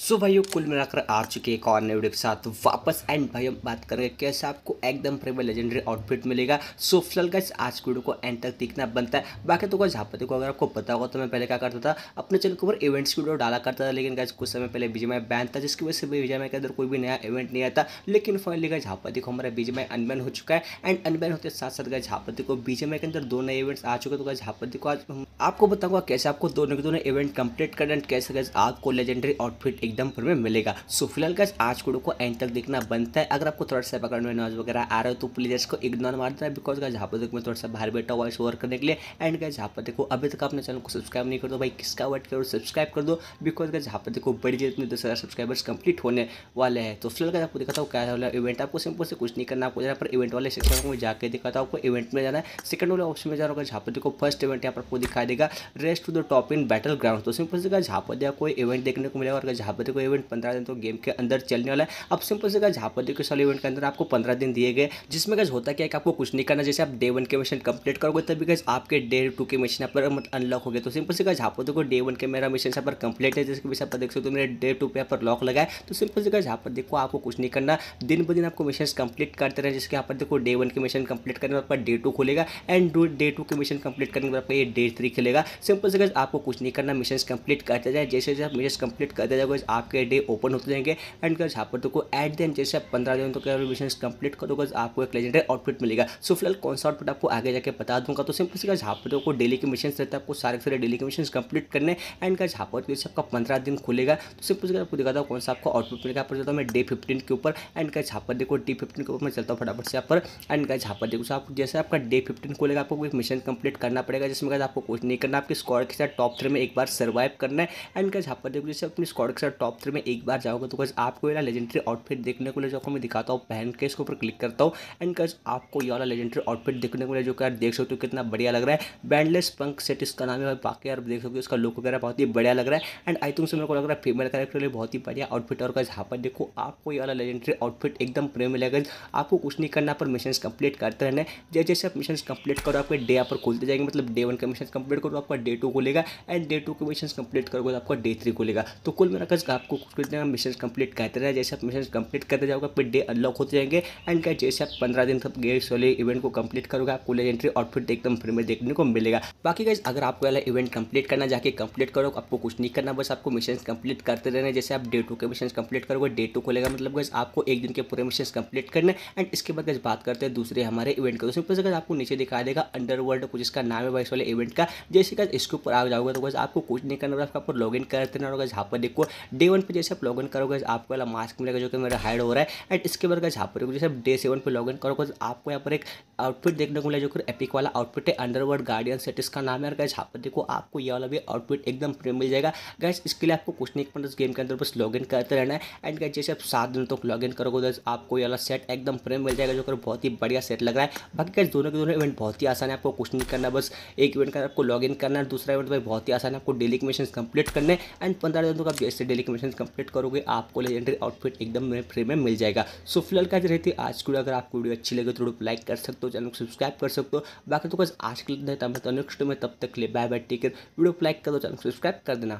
सो so भाइयों कुल मिलाकर आ चुके एक और नए वीडियो के साथ वापस एंड भाई हम बात करेंगे कैसे आपको एकदम फ्रेबल लेजेंडरी आउटफिट मिलेगा सो फिलहाल का आज वीडियो को एंड तक देखना बनता है बाकी तो गाइस यहाँ पर देखो अगर आपको पता होगा तो मैं पहले क्या करता था अपने चैनल के ऊपर इवेंट्स की वीडियो डाला करता था लेकिन गाइस कुछ समय पहले माई बैन था जिसकी वजह से माई के अंदर कोई भी नया इवेंट नहीं आता लेकिन फाइनली गाइस यहाँ पर देखो हमारा बीजेमाई अनबैन हो चुका है एंड अनबैन होते साथ साथ गाइस यहाँ देखो बीजेमाई के अंदर दो नए इवेंट्स आ चुके तो गए यहाँ देखो आज आपको बताऊंगा कैसे आपको दोनों के दोनों इवेंट कंप्लीट करना एंड कैसे गए आपको लेजेंडरी आउटफिट एकदम में मिलेगा सो फिलहाल गज आज कोडो को एंड तक देखना बनता है अगर आपको थोड़ा सा पकड़ में नॉइज वगैरह आ रहा है तो प्लीज़ इसको इग्नोर मार देना बिकॉज गज यहाँ पर देखो मैं थोड़ा सा बाहर बैठा वॉइस ओवर करने के लिए एंड गज यहाँ पर देखो अभी तक अपने चैनल को सब्सक्राइब नहीं कर दो भाई किसका वेट करो सब्सक्राइब कर दो बिकॉज गज यहाँ पर देखो बड़ी जल्द अपने दस हज़ार सब्सक्राइबर्स कंप्लीट होने वाले हैं तो फिलहाल गज आपको दिखाता हूँ क्या वाला इवेंट आपको सिंपल से कुछ नहीं करना आपको जाना पर इवेंट वाले सेक्शन में जाकर दिखाता हूँ आपको इवेंट में जाना है सेकंड वाले ऑप्शन में जाना होगा जहाँ पर देखो फर्स्ट इवेंट यहाँ पर आपको दिखाई देगा rest to the top in battle ground तो सिंपल से जहाँ पर कोई इवेंट देखने को मिलेगा और जहाँ पर देखो इवेंट पंद्रह दिन तो गेम के अंदर चलने वाला है अब सिंपल से यहाँ पर देखो सॉल इवेंट के अंदर आपको पंद्रह दिन दिए गए जिसमें गज होता क्या है कि आपको कुछ नहीं करना जैसे आप डे वन के मिशन कंप्लीट करोगे तभी गज आपके डे टू के मिशन पर अनलॉक हो गए तो सिंपल से गज यहाँ पर देखो डे वन के मेरा मिशन यहाँ पर कंप्लीट है जैसे कि आप देख सकते हो मेरे डे टू पे पर लॉक लगाए तो सिंपल से गज यहाँ पर देखो आपको कुछ नहीं करना दिन ब दिन आपको मिशन कंप्लीट करते रहे जिसके यहाँ पर देखो डे वन के मिशन कंप्लीट करने पर डे टू खुलेगा एंड डे टू के मिशन कंप्लीट करने पर डे थ्री खेलेगा सिंपल से गज आपको कुछ नहीं करना मिशन कंप्लीट करते जाए जैसे जैसे आप मिशन कंप्लीट करते जाओगे आपके डे ओपन होते जाएंगे एंड गज यहाँ पर देखो एट दिन जैसे आप पंद्रह दिन तो क्या मिशन कंप्लीट करो गज आपको एक लेजेंडरी आउटफिट मिलेगा सो फिलहाल कौन सा आउटफिट आपको आगे जाकर बता दूंगा तो सिंपल सी गज यहाँ पर डेली तो के मिशन रहते हैं आपको सारे सारे डेली के मिशन कंप्लीट करने एंड गज यहाँ पर जैसे तो आपका पंद्रह दिन खुलेगा तो सिंपल सी आपको दिखाता हूँ कौन सा आपको आउटफिट मिलेगा पर चलता हूँ मैं डे फिफ्टीन के ऊपर एंड गज यहाँ पर देखो डे फिफ्टीन के ऊपर मैं चलता हूँ फटाफट से यहाँ पर एंड गज यहाँ पर देखो आप जैसे आपका डे फिफ्टीन खुलेगा आपको कोई मिशन कंप्लीट करना पड़ेगा जिसमें गज आपको कुछ नहीं करना आपकी स्कॉड के साथ टॉप थ्री में एक बार सर्वाइव करना है एंड गज यहाँ पर देखो जैसे अपनी स्कॉड के साथ टॉप थ्री में एक बार जाओगे तो कैसे आपको ये लेजेंडरी आउटफिट देखने को ले जाओ मैं दिखाता हूँ पहन के इसके ऊपर क्लिक करता हूँ एंड कैसे आपको ये वाला लेजेंडरी आउटफिट देखने को ले जो यार देख सकते हो कितना बढ़िया लग रहा है बैंडलेस पंक सेट इसका नाम है बाकी यार देख सकते हो इसका लुक वगैरह बहुत ही बढ़िया लग रहा है एंड आई थिंक से मेरे को लग रहा है फीमेल कैरेक्टर लिए बहुत ही बढ़िया आउटफिट और कैसे यहाँ पर देखो आपको ये वाला लेजेंडरी आउटफिट एकदम प्रेम मिलेगा आपको कुछ नहीं करना पर मिशन कंप्लीट करते रहने जैसे जैसे आप मिशन कंप्लीट करो आपके डे आप खोलते खुलते जाएंगे मतलब डे वन का मिशन कंप्लीट करो आपका डे टू खुलेगा एंड डे टू के मिशन कंप्लीट करोगे तो आपका डे थ्री खुलेगा तो कुल मेरा फ्रेंड्स आपको कुछ ना मिशन कंप्लीट करते रहे जैसे आप मिशन कंप्लीट करते जाओगे पर डे अनलॉक होते जाएंगे एंड क्या जैसे आप पंद्रह दिन तक गेम्स वाले इवेंट को कंप्लीट करोगे आपको लेजेंट्री आउटफिट एकदम फ्री में देखने को मिलेगा बाकी गाइज अगर आपको वाला इवेंट कंप्लीट करना जाके कंप्लीट करो आपको कुछ नहीं करना बस आपको मिशन कंप्लीट करते रहने जैसे आप डे टू के मिशन कंप्लीट करोगे डे टू खोलेगा मतलब गज आपको एक दिन के पूरे मिशन कंप्लीट करने एंड इसके बाद गज बात करते हैं दूसरे हमारे इवेंट का सिंपल से आपको नीचे दिखा देगा अंडरवर्ल्ड कुछ इसका नाम है वाइस वाले इवेंट का जैसे गज इसके ऊपर आ जाओगे तो गज आपको कुछ नहीं करना बस आपको लॉग इन करते रहना होगा जहाँ पर देखो डे वन पर जैसे आप लॉग इन करोगे आपको वाला मास्क मिलेगा जो कि मेरा हाइड हो रहा है एंड इसके बाद गए यहाँ पर जैसे आप डे सेवन पर इन करोगे तो आपको यहाँ पर एक आउटफिट देखने को मिला जो कि एपिक वाला आउटफिट है वर्ल्ड गार्डियन सेट इसका नाम है और गैस यहाँ पर देखो आपको ये वाला भी आउटफिट एकदम प्रेम मिल जाएगा गैस इसके लिए आपको कुछ नहीं पड़ता गेम के अंदर बस इन करते रहना है एंड गैस जैसे आप सात दिन तक लॉग इन करोगे दस तो आपको ये वाला सेट एकदम प्रेम मिल जाएगा जो कि बहुत ही बढ़िया सेट लग रहा है बाकी गैस दोनों के दोनों इवेंट बहुत ही आसान है आपको कुछ नहीं करना बस एक इवेंट का आपको लॉग इन करना है दूसरा इवेंट भाई बहुत ही आसान है आपको डेली मिशन कंप्लीट करने एंड पंद्रह दिन तक आप जैसे डेली कमीशन कंप्लीट करोगे आपको लेजेंडरी आउटफिट एकदम फ्री में मिल जाएगा सो फिलहाल क्या रहती है आज की अगर आपको वीडियो अच्छी लगे तो वीडियो लाइक कर सकते हो चैनल को सब्सक्राइब कर सकते हो बाकी तो बस आज के लिए देता हूँ नेक्स्ट में तब तक ले बाय बाय टेक वीडियो को लाइक कर दो चैनल सब्सक्राइब कर देना